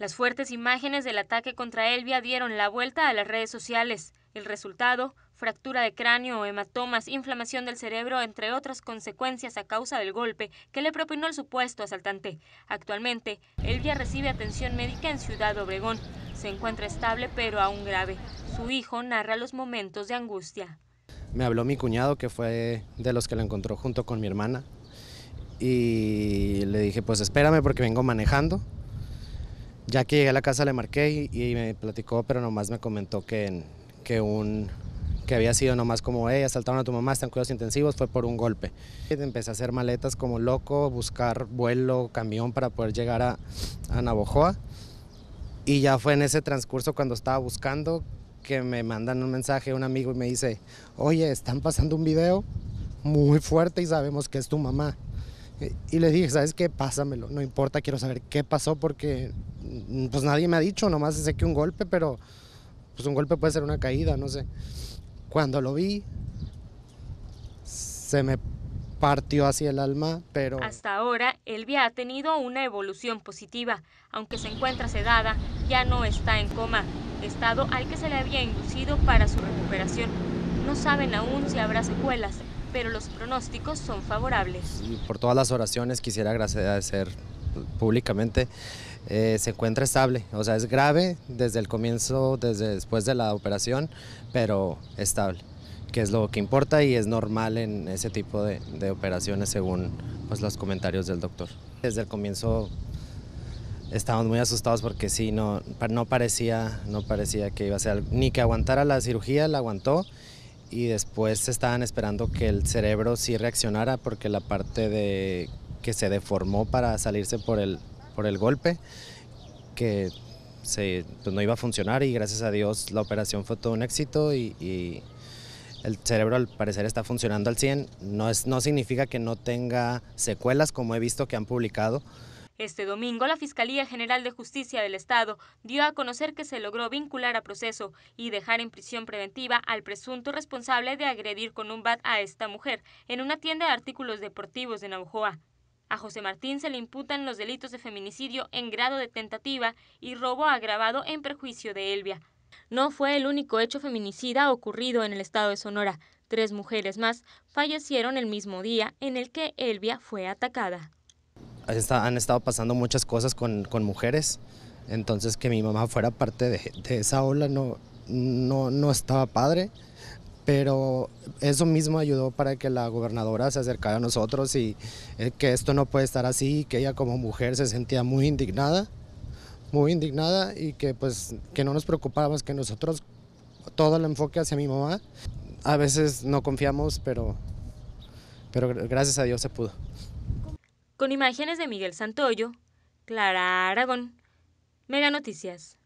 Las fuertes imágenes del ataque contra Elvia dieron la vuelta a las redes sociales. El resultado, fractura de cráneo, hematomas, inflamación del cerebro, entre otras consecuencias a causa del golpe que le propinó el supuesto asaltante. Actualmente, Elvia recibe atención médica en Ciudad Obregón. Se encuentra estable pero aún grave. Su hijo narra los momentos de angustia. Me habló mi cuñado, que fue de los que la encontró junto con mi hermana, y le dije, pues espérame porque vengo manejando. Ya que llegué a la casa le marqué y, me platicó, pero nomás me comentó que, que, un, que había sido nomás como, ella asaltaron a tu mamá, están cuidados intensivos, fue por un golpe. Y empecé a hacer maletas como loco, buscar vuelo, camión para poder llegar a, a Navojoa. Y ya fue en ese transcurso cuando estaba buscando que me mandan un mensaje un amigo y me dice, oye, están pasando un video muy fuerte y sabemos que es tu mamá. Y le dije, ¿sabes qué? Pásamelo, no importa, quiero saber qué pasó porque mm, pues nadie me ha dicho, nomás sé que un golpe, pero pues un golpe puede ser una caída, no sé. Cuando lo vi, se me partió hacia el alma, pero... Hasta ahora, Elvia ha tenido una evolución positiva, aunque se encuentra sedada, ya no está en coma, estado al que se le había inducido para su recuperación. No saben aún si habrá secuelas pero los pronósticos son favorables. Y por todas las oraciones quisiera agradecer públicamente. Eh, se encuentra estable, o sea, es grave desde el comienzo, desde después de la operación, pero estable, que es lo que importa y es normal en ese tipo de, operaciones según pues, los comentarios del doctor. Desde el comienzo estábamos muy asustados porque sí, no, no, parecía, no parecía que iba a ser, ni que aguantara la cirugía, la aguantó y después estaban esperando que el cerebro sí reaccionara porque la parte de que se deformó para salirse por el, por el golpe, que pues, no iba a funcionar y gracias a Dios la operación fue todo un éxito y, el cerebro al parecer está funcionando al 100. No, es, no significa que no tenga secuelas como he visto que han publicado, este domingo, la Fiscalía General de Justicia del Estado dio a conocer que se logró vincular a proceso y dejar en prisión preventiva al presunto responsable de agredir con un bat a esta mujer en una tienda de artículos deportivos de Naujoa. A José Martín se le imputan los delitos de feminicidio en grado de tentativa y robo agravado en perjuicio de Elvia. No fue el único hecho feminicida ocurrido en el estado de Sonora. Tres mujeres más fallecieron el mismo día en el que Elvia fue atacada han estado pasando muchas cosas con, mujeres, entonces que mi mamá fuera parte de, esa ola no, no, estaba padre, pero eso mismo ayudó para que la gobernadora se acercara a nosotros y eh, que esto no puede estar así, que ella como mujer se sentía muy indignada, muy indignada y que pues que no nos preocupábamos, que nosotros todo el enfoque hacia mi mamá, a veces no confiamos, pero, pero gracias a Dios se pudo con imágenes de Miguel Santoyo, Clara Aragón, Mega Noticias.